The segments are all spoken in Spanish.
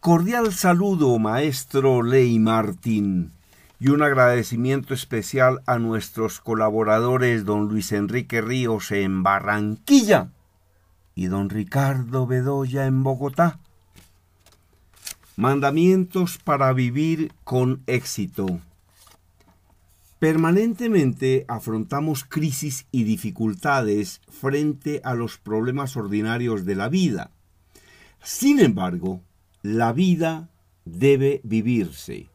Cordial saludo, maestro Ley Martín, y un agradecimiento especial a nuestros colaboradores don Luis Enrique Ríos en Barranquilla y don Ricardo Bedoya en Bogotá. Mandamientos para vivir con éxito. Permanentemente afrontamos crisis y dificultades frente a los problemas ordinarios de la vida. Sin embargo, la vida debe vivirse.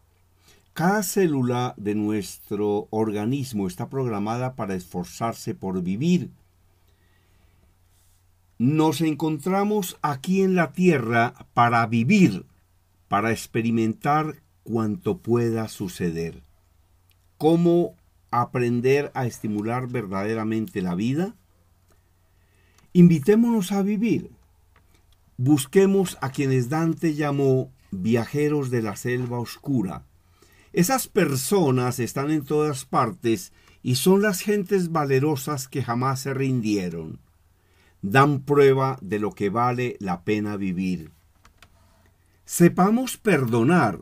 Cada célula de nuestro organismo está programada para esforzarse por vivir. Nos encontramos aquí en la Tierra para vivir, para experimentar cuanto pueda suceder. ¿Cómo aprender a estimular verdaderamente la vida? Invitémonos a vivir busquemos a quienes Dante llamó viajeros de la selva oscura. Esas personas están en todas partes y son las gentes valerosas que jamás se rindieron. Dan prueba de lo que vale la pena vivir. Sepamos perdonar.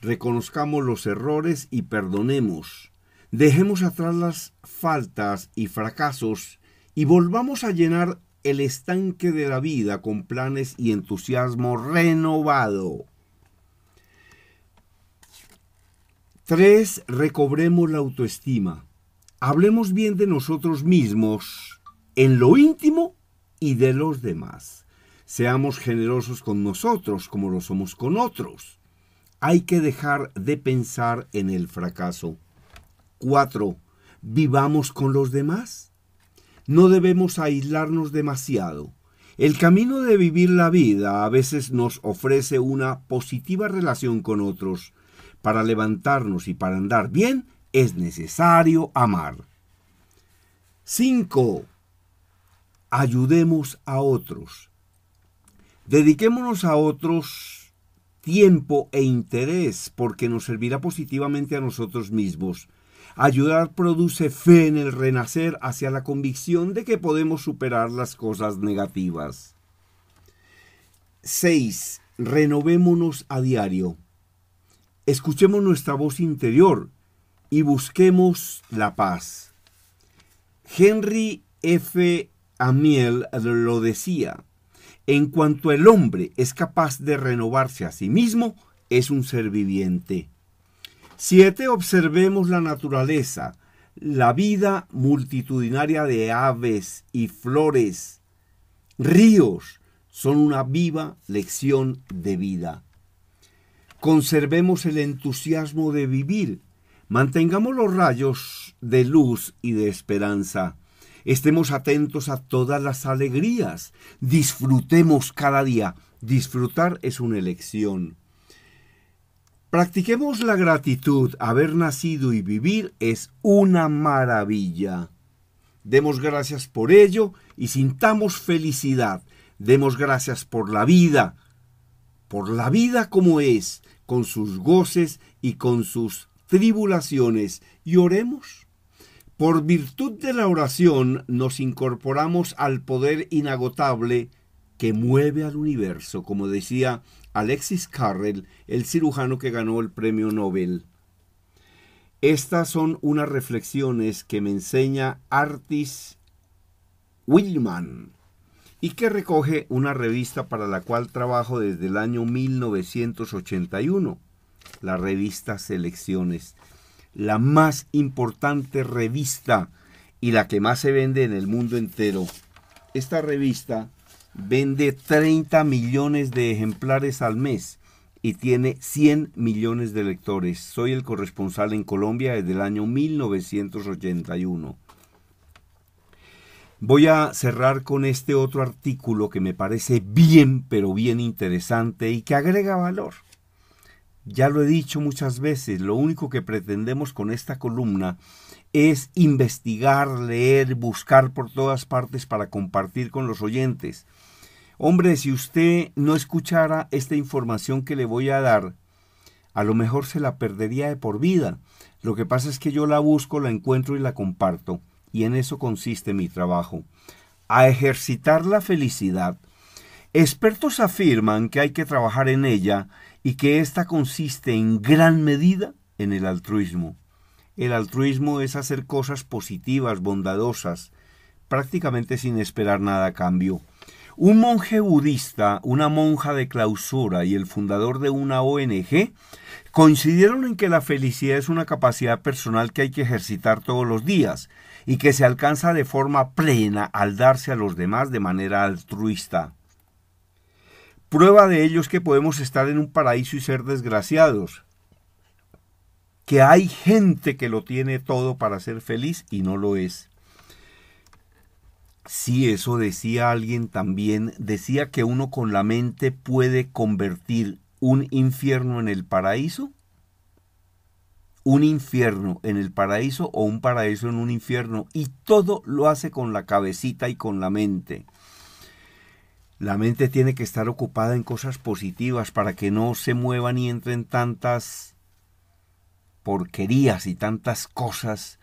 Reconozcamos los errores y perdonemos. Dejemos atrás las faltas y fracasos y volvamos a llenar el estanque de la vida con planes y entusiasmo renovado. 3. Recobremos la autoestima. Hablemos bien de nosotros mismos, en lo íntimo y de los demás. Seamos generosos con nosotros como lo somos con otros. Hay que dejar de pensar en el fracaso. 4. Vivamos con los demás no debemos aislarnos demasiado. El camino de vivir la vida a veces nos ofrece una positiva relación con otros. Para levantarnos y para andar bien es necesario amar. 5. Ayudemos a otros. Dediquémonos a otros tiempo e interés porque nos servirá positivamente a nosotros mismos. Ayudar produce fe en el renacer hacia la convicción de que podemos superar las cosas negativas. 6. Renovémonos a diario. Escuchemos nuestra voz interior y busquemos la paz. Henry F. Amiel lo decía, en cuanto el hombre es capaz de renovarse a sí mismo, es un ser viviente. 7. observemos la naturaleza, la vida multitudinaria de aves y flores, ríos, son una viva lección de vida. Conservemos el entusiasmo de vivir, mantengamos los rayos de luz y de esperanza. Estemos atentos a todas las alegrías. Disfrutemos cada día. Disfrutar es una elección. Practiquemos la gratitud. Haber nacido y vivir es una maravilla. Demos gracias por ello y sintamos felicidad. Demos gracias por la vida, por la vida como es, con sus goces y con sus tribulaciones, y oremos. Por virtud de la oración nos incorporamos al poder inagotable que mueve al universo, como decía Alexis Carrel, el cirujano que ganó el premio Nobel. Estas son unas reflexiones que me enseña Artis Willman y que recoge una revista para la cual trabajo desde el año 1981, la revista Selecciones, la más importante revista y la que más se vende en el mundo entero. Esta revista vende 30 millones de ejemplares al mes y tiene 100 millones de lectores. Soy el corresponsal en Colombia desde el año 1981. Voy a cerrar con este otro artículo que me parece bien, pero bien interesante y que agrega valor. Ya lo he dicho muchas veces, lo único que pretendemos con esta columna es investigar, leer, buscar por todas partes para compartir con los oyentes. Hombre, si usted no escuchara esta información que le voy a dar, a lo mejor se la perdería de por vida. Lo que pasa es que yo la busco, la encuentro y la comparto. Y en eso consiste mi trabajo. A ejercitar la felicidad, Expertos afirman que hay que trabajar en ella y que ésta consiste en gran medida en el altruismo. El altruismo es hacer cosas positivas, bondadosas, prácticamente sin esperar nada a cambio. Un monje budista, una monja de clausura y el fundador de una ONG coincidieron en que la felicidad es una capacidad personal que hay que ejercitar todos los días y que se alcanza de forma plena al darse a los demás de manera altruista. Prueba de ello es que podemos estar en un paraíso y ser desgraciados. Que hay gente que lo tiene todo para ser feliz y no lo es. Si eso decía alguien también. Decía que uno con la mente puede convertir un infierno en el paraíso. Un infierno en el paraíso o un paraíso en un infierno. Y todo lo hace con la cabecita y con la mente. La mente tiene que estar ocupada en cosas positivas para que no se muevan y entren tantas porquerías y tantas cosas,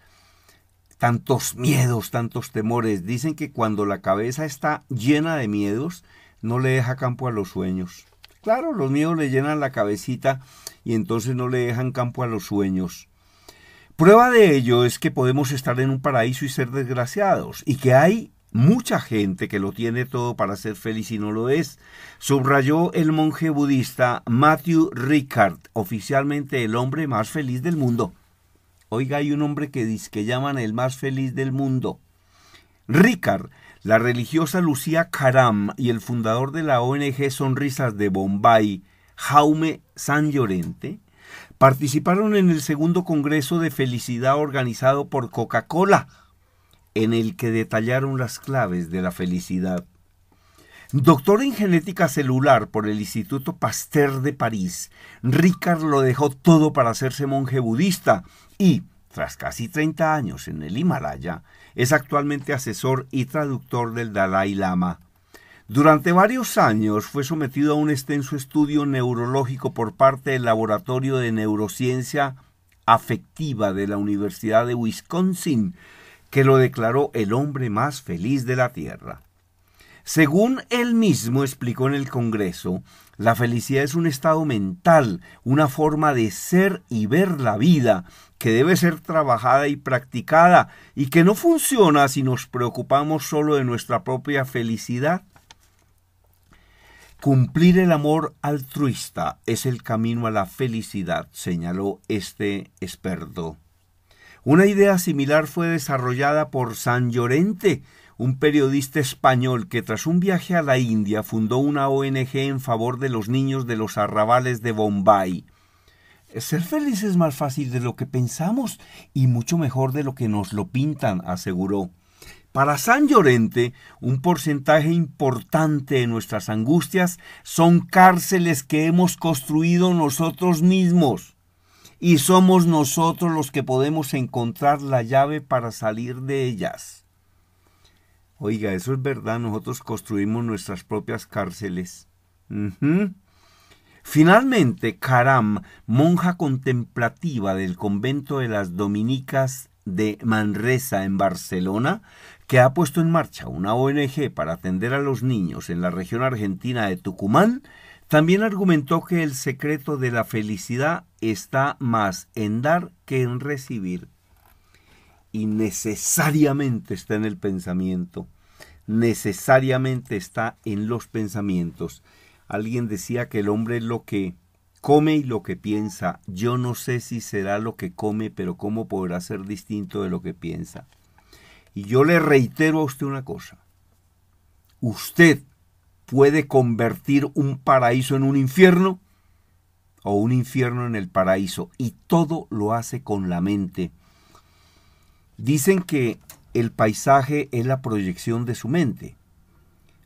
tantos miedos, tantos temores. Dicen que cuando la cabeza está llena de miedos, no le deja campo a los sueños. Claro, los miedos le llenan la cabecita y entonces no le dejan campo a los sueños. Prueba de ello es que podemos estar en un paraíso y ser desgraciados, y que hay mucha gente que lo tiene todo para ser feliz y no lo es, subrayó el monje budista Matthew Ricard, oficialmente el hombre más feliz del mundo. Oiga, hay un hombre que llaman el más feliz del mundo. Ricard, la religiosa Lucía Karam y el fundador de la ONG Sonrisas de Bombay, Jaume San Llorente, participaron en el segundo Congreso de Felicidad organizado por Coca-Cola en el que detallaron las claves de la felicidad. Doctor en genética celular por el Instituto Pasteur de París, Ricard lo dejó todo para hacerse monje budista y, tras casi 30 años en el Himalaya, es actualmente asesor y traductor del Dalai Lama. Durante varios años fue sometido a un extenso estudio neurológico por parte del Laboratorio de Neurociencia Afectiva de la Universidad de Wisconsin, que lo declaró el hombre más feliz de la Tierra. Según él mismo explicó en el Congreso, la felicidad es un estado mental, una forma de ser y ver la vida que debe ser trabajada y practicada y que no funciona si nos preocupamos solo de nuestra propia felicidad. Cumplir el amor altruista es el camino a la felicidad, señaló este experto. Una idea similar fue desarrollada por San Llorente, un periodista español que tras un viaje a la India fundó una ONG en favor de los niños de los arrabales de Bombay. Ser feliz es más fácil de lo que pensamos y mucho mejor de lo que nos lo pintan, aseguró. Para San Llorente, un porcentaje importante de nuestras angustias son cárceles que hemos construido nosotros mismos y somos nosotros los que podemos encontrar la llave para salir de ellas. Oiga, eso es verdad, nosotros construimos nuestras propias cárceles. Finalmente, Caram, monja contemplativa del convento de las dominicas de Manresa en Barcelona, que ha puesto en marcha una ONG para atender a los niños en la región argentina de Tucumán, también argumentó que el secreto de la felicidad está más en dar que en recibir. Y necesariamente está en el pensamiento, necesariamente está en los pensamientos. Alguien decía que el hombre es lo que come y lo que piensa. Yo no sé si será lo que come, pero cómo podrá ser distinto de lo que piensa. Y yo le reitero a usted una cosa. Usted puede convertir un paraíso en un infierno o un infierno en el paraíso. Y todo lo hace con la mente. Dicen que el paisaje es la proyección de su mente.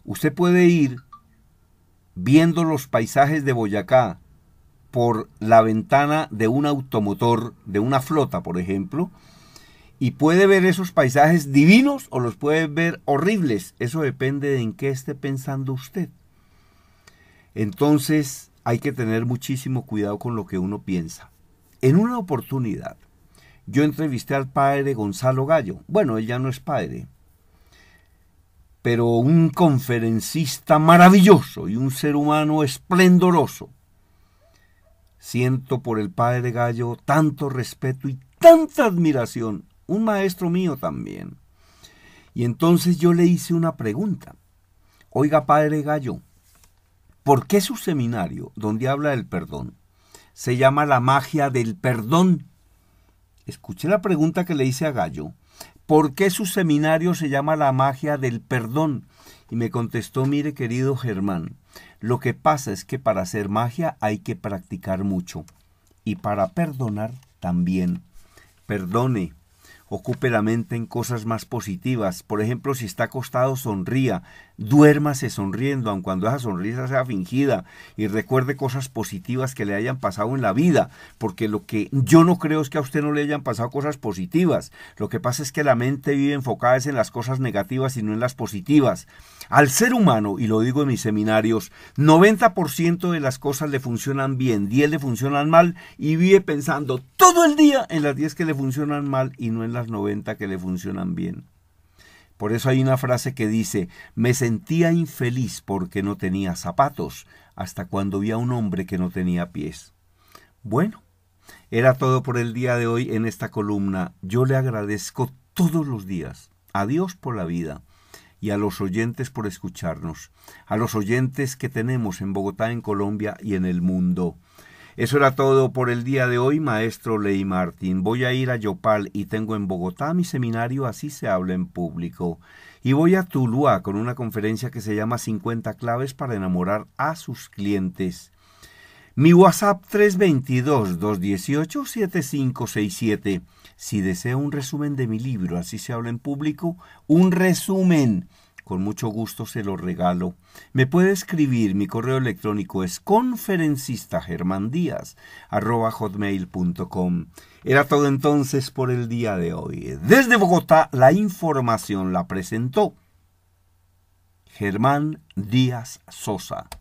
Usted puede ir viendo los paisajes de Boyacá por la ventana de un automotor, de una flota, por ejemplo, y puede ver esos paisajes divinos o los puede ver horribles. Eso depende de en qué esté pensando usted. Entonces hay que tener muchísimo cuidado con lo que uno piensa. En una oportunidad, yo entrevisté al padre Gonzalo Gallo. Bueno, él ya no es padre, pero un conferencista maravilloso y un ser humano esplendoroso. Siento por el padre Gallo tanto respeto y tanta admiración un maestro mío también. Y entonces yo le hice una pregunta. Oiga, padre Gallo, ¿por qué su seminario, donde habla del perdón, se llama la magia del perdón? Escuché la pregunta que le hice a Gallo. ¿Por qué su seminario se llama la magia del perdón? Y me contestó, mire querido Germán, lo que pasa es que para hacer magia hay que practicar mucho y para perdonar también. Perdone, Ocupe la mente en cosas más positivas. Por ejemplo, si está acostado, sonría. Duérmase sonriendo, aun cuando esa sonrisa sea fingida, y recuerde cosas positivas que le hayan pasado en la vida, porque lo que yo no creo es que a usted no le hayan pasado cosas positivas. Lo que pasa es que la mente vive enfocada en las cosas negativas y no en las positivas. Al ser humano, y lo digo en mis seminarios, 90% de las cosas le funcionan bien, 10 le funcionan mal, y vive pensando todo el día en las 10 que le funcionan mal y no en las 90 que le funcionan bien. Por eso hay una frase que dice, me sentía infeliz porque no tenía zapatos, hasta cuando vi a un hombre que no tenía pies. Bueno, era todo por el día de hoy en esta columna. Yo le agradezco todos los días. A Dios por la vida y a los oyentes por escucharnos, a los oyentes que tenemos en Bogotá, en Colombia y en el mundo. Eso era todo por el día de hoy, maestro Ley Martín. Voy a ir a Yopal y tengo en Bogotá mi seminario Así se habla en público. Y voy a Tuluá con una conferencia que se llama 50 claves para enamorar a sus clientes. Mi WhatsApp 322-218-7567. Si desea un resumen de mi libro Así se habla en público, un resumen con mucho gusto se lo regalo. Me puede escribir, mi correo electrónico es hotmail.com. Era todo entonces por el día de hoy. Desde Bogotá, la información la presentó Germán Díaz Sosa.